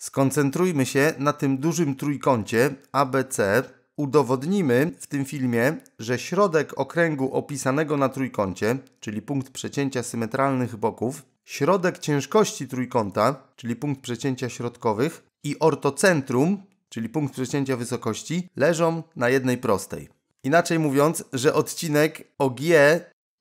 Skoncentrujmy się na tym dużym trójkącie ABC. Udowodnimy w tym filmie, że środek okręgu opisanego na trójkącie, czyli punkt przecięcia symetralnych boków, środek ciężkości trójkąta, czyli punkt przecięcia środkowych i ortocentrum, czyli punkt przecięcia wysokości, leżą na jednej prostej. Inaczej mówiąc, że odcinek OG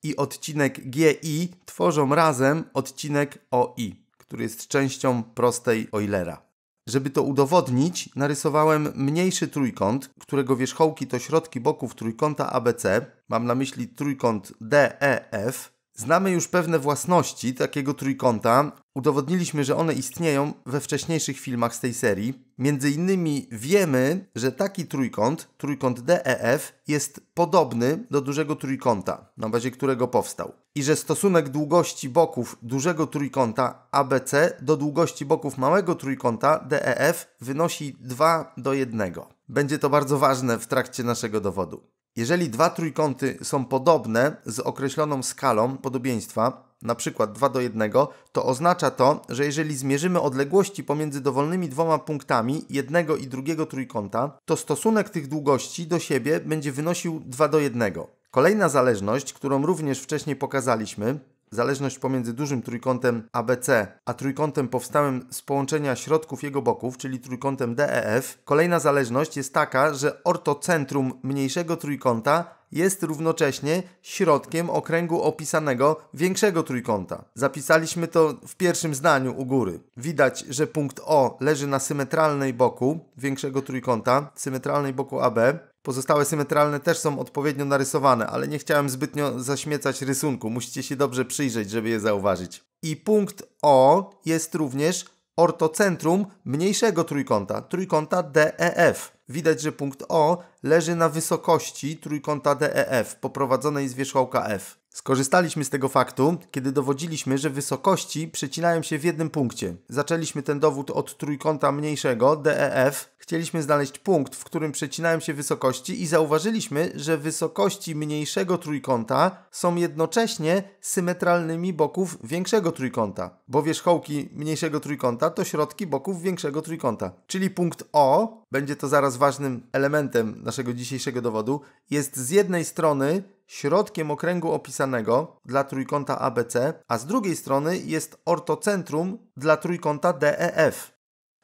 i odcinek GI tworzą razem odcinek OI, który jest częścią prostej Eulera. Żeby to udowodnić, narysowałem mniejszy trójkąt, którego wierzchołki to środki boków trójkąta ABC. Mam na myśli trójkąt DEF, Znamy już pewne własności takiego trójkąta. Udowodniliśmy, że one istnieją we wcześniejszych filmach z tej serii. Między innymi wiemy, że taki trójkąt, trójkąt DEF, jest podobny do dużego trójkąta, na bazie którego powstał. I że stosunek długości boków dużego trójkąta ABC do długości boków małego trójkąta DEF wynosi 2 do 1. Będzie to bardzo ważne w trakcie naszego dowodu. Jeżeli dwa trójkąty są podobne z określoną skalą podobieństwa, na przykład 2 do 1, to oznacza to, że jeżeli zmierzymy odległości pomiędzy dowolnymi dwoma punktami jednego i drugiego trójkąta, to stosunek tych długości do siebie będzie wynosił 2 do 1. Kolejna zależność, którą również wcześniej pokazaliśmy, Zależność pomiędzy dużym trójkątem ABC a trójkątem powstałym z połączenia środków jego boków, czyli trójkątem DEF. Kolejna zależność jest taka, że ortocentrum mniejszego trójkąta jest równocześnie środkiem okręgu opisanego większego trójkąta. Zapisaliśmy to w pierwszym zdaniu u góry. Widać, że punkt O leży na symetralnej boku większego trójkąta, symetralnej boku AB, Pozostałe symetralne też są odpowiednio narysowane, ale nie chciałem zbytnio zaśmiecać rysunku. Musicie się dobrze przyjrzeć, żeby je zauważyć. I punkt O jest również ortocentrum mniejszego trójkąta, trójkąta DEF. Widać, że punkt O leży na wysokości trójkąta DEF, poprowadzonej z wierzchołka F. Skorzystaliśmy z tego faktu, kiedy dowodziliśmy, że wysokości przecinają się w jednym punkcie. Zaczęliśmy ten dowód od trójkąta mniejszego DEF. Chcieliśmy znaleźć punkt, w którym przecinają się wysokości i zauważyliśmy, że wysokości mniejszego trójkąta są jednocześnie symetralnymi boków większego trójkąta, bo wierzchołki mniejszego trójkąta to środki boków większego trójkąta. Czyli punkt O, będzie to zaraz ważnym elementem naszego dzisiejszego dowodu, jest z jednej strony środkiem okręgu opisanego dla trójkąta ABC, a z drugiej strony jest ortocentrum dla trójkąta DEF.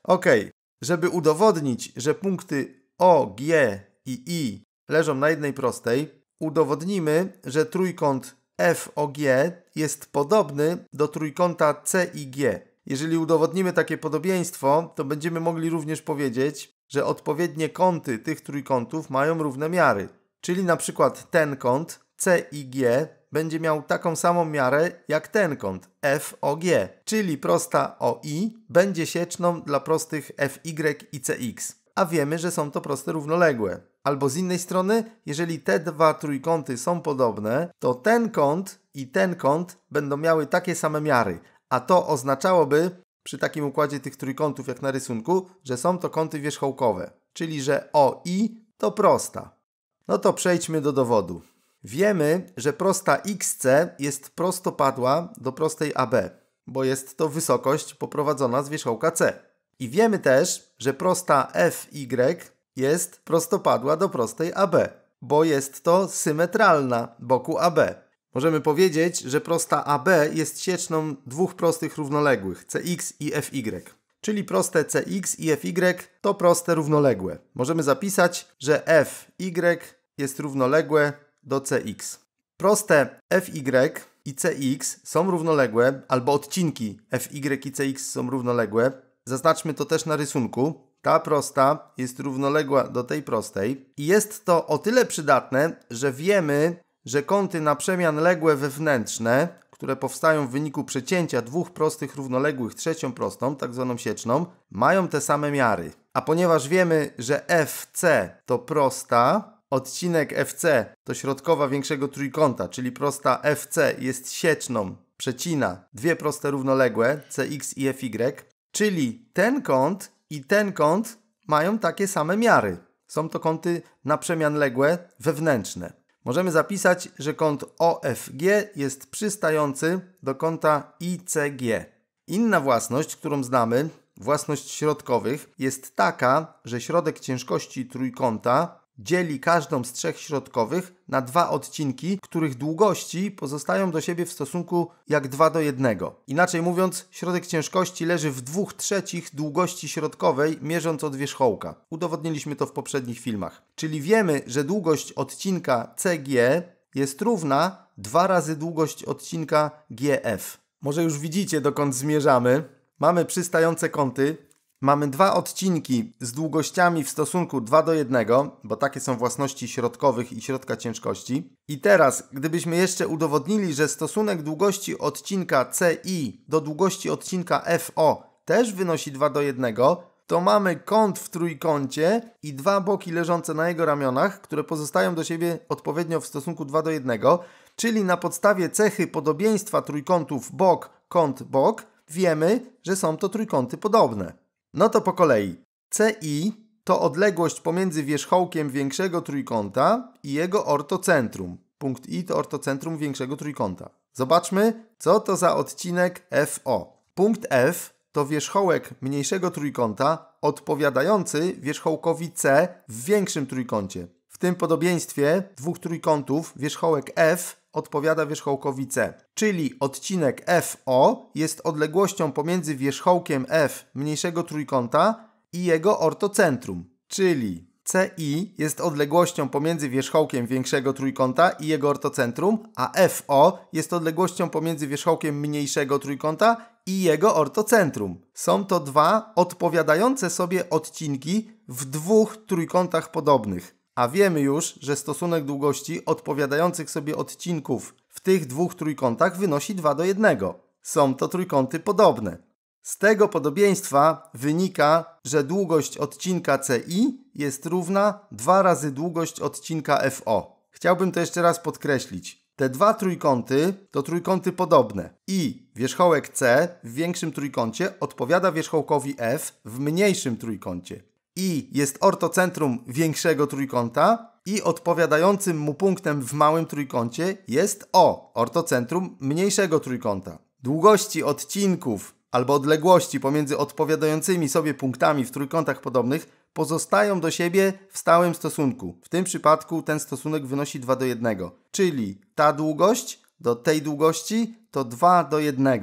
Ok, żeby udowodnić, że punkty O, G i I leżą na jednej prostej, udowodnimy, że trójkąt FOG jest podobny do trójkąta CIG. Jeżeli udowodnimy takie podobieństwo, to będziemy mogli również powiedzieć, że odpowiednie kąty tych trójkątów mają równe miary. Czyli na przykład ten kąt CIG będzie miał taką samą miarę jak ten kąt FOG, czyli prosta OI będzie sieczną dla prostych FY i CX. A wiemy, że są to proste równoległe. Albo z innej strony, jeżeli te dwa trójkąty są podobne, to ten kąt i ten kąt będą miały takie same miary, a to oznaczałoby przy takim układzie tych trójkątów jak na rysunku, że są to kąty wierzchołkowe, czyli że OI to prosta. No to przejdźmy do dowodu. Wiemy, że prosta xc jest prostopadła do prostej AB, bo jest to wysokość poprowadzona z wierzchołka C. I wiemy też, że prosta fy jest prostopadła do prostej AB, bo jest to symetralna boku AB. Możemy powiedzieć, że prosta AB jest sieczną dwóch prostych równoległych, CX i FY czyli proste Cx i Fy to proste równoległe. Możemy zapisać, że Fy jest równoległe do Cx. Proste Fy i Cx są równoległe, albo odcinki Fy i Cx są równoległe. Zaznaczmy to też na rysunku. Ta prosta jest równoległa do tej prostej i jest to o tyle przydatne, że wiemy, że kąty na przemian ległe wewnętrzne które powstają w wyniku przecięcia dwóch prostych równoległych trzecią prostą, tak zwaną sieczną, mają te same miary. A ponieważ wiemy, że FC to prosta, odcinek FC to środkowa większego trójkąta, czyli prosta FC jest sieczną, przecina dwie proste równoległe CX i FY, czyli ten kąt i ten kąt mają takie same miary. Są to kąty naprzemianległe wewnętrzne. Możemy zapisać, że kąt OFG jest przystający do kąta ICG. Inna własność, którą znamy, własność środkowych, jest taka, że środek ciężkości trójkąta dzieli każdą z trzech środkowych na dwa odcinki, których długości pozostają do siebie w stosunku jak 2 do 1. Inaczej mówiąc, środek ciężkości leży w dwóch trzecich długości środkowej, mierząc od wierzchołka. Udowodniliśmy to w poprzednich filmach. Czyli wiemy, że długość odcinka CG jest równa 2 razy długość odcinka GF. Może już widzicie, dokąd zmierzamy. Mamy przystające kąty, Mamy dwa odcinki z długościami w stosunku 2 do 1, bo takie są własności środkowych i środka ciężkości. I teraz, gdybyśmy jeszcze udowodnili, że stosunek długości odcinka CI do długości odcinka FO też wynosi 2 do 1, to mamy kąt w trójkącie i dwa boki leżące na jego ramionach, które pozostają do siebie odpowiednio w stosunku 2 do 1, czyli na podstawie cechy podobieństwa trójkątów bok, kąt, bok, wiemy, że są to trójkąty podobne. No to po kolei. CI to odległość pomiędzy wierzchołkiem większego trójkąta i jego ortocentrum. Punkt I to ortocentrum większego trójkąta. Zobaczmy, co to za odcinek FO. Punkt F to wierzchołek mniejszego trójkąta odpowiadający wierzchołkowi C w większym trójkącie. W tym podobieństwie dwóch trójkątów wierzchołek F odpowiada wierzchołkowi C. Czyli odcinek FO jest odległością pomiędzy wierzchołkiem F mniejszego trójkąta i jego ortocentrum. Czyli CI jest odległością pomiędzy wierzchołkiem większego trójkąta i jego ortocentrum, a FO jest odległością pomiędzy wierzchołkiem mniejszego trójkąta i jego ortocentrum. Są to dwa odpowiadające sobie odcinki w dwóch trójkątach podobnych a wiemy już, że stosunek długości odpowiadających sobie odcinków w tych dwóch trójkątach wynosi 2 do 1. Są to trójkąty podobne. Z tego podobieństwa wynika, że długość odcinka CI jest równa 2 razy długość odcinka FO. Chciałbym to jeszcze raz podkreślić. Te dwa trójkąty to trójkąty podobne i wierzchołek C w większym trójkącie odpowiada wierzchołkowi F w mniejszym trójkącie i jest ortocentrum większego trójkąta i odpowiadającym mu punktem w małym trójkącie jest O, ortocentrum mniejszego trójkąta. Długości odcinków albo odległości pomiędzy odpowiadającymi sobie punktami w trójkątach podobnych pozostają do siebie w stałym stosunku. W tym przypadku ten stosunek wynosi 2 do 1, czyli ta długość do tej długości to 2 do 1.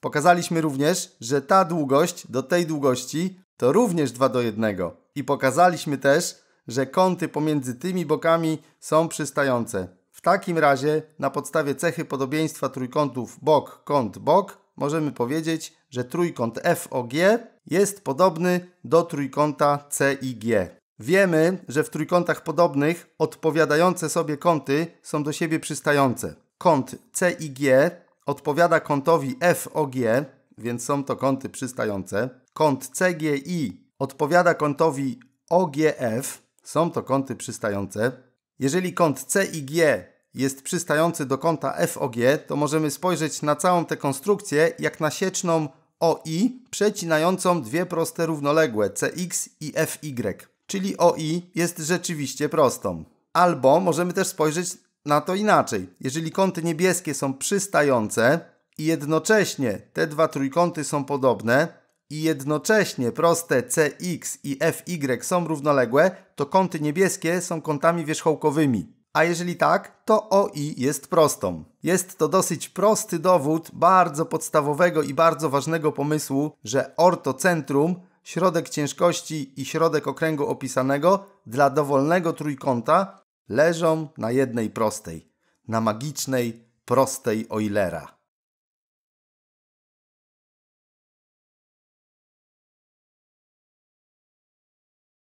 Pokazaliśmy również, że ta długość do tej długości to również 2 do 1. I pokazaliśmy też, że kąty pomiędzy tymi bokami są przystające. W takim razie na podstawie cechy podobieństwa trójkątów bok, kąt, bok możemy powiedzieć, że trójkąt FOG jest podobny do trójkąta CIG. Wiemy, że w trójkątach podobnych odpowiadające sobie kąty są do siebie przystające. Kąt CIG odpowiada kątowi FOG, więc są to kąty przystające kąt CGI odpowiada kątowi OGF, są to kąty przystające. Jeżeli kąt CIG jest przystający do kąta FOG, to możemy spojrzeć na całą tę konstrukcję jak na sieczną OI przecinającą dwie proste równoległe CX i FY, czyli OI jest rzeczywiście prostą. Albo możemy też spojrzeć na to inaczej. Jeżeli kąty niebieskie są przystające i jednocześnie te dwa trójkąty są podobne, i jednocześnie proste Cx i Fy są równoległe, to kąty niebieskie są kątami wierzchołkowymi. A jeżeli tak, to OI jest prostą. Jest to dosyć prosty dowód bardzo podstawowego i bardzo ważnego pomysłu, że ortocentrum, środek ciężkości i środek okręgu opisanego dla dowolnego trójkąta leżą na jednej prostej, na magicznej prostej Eulera.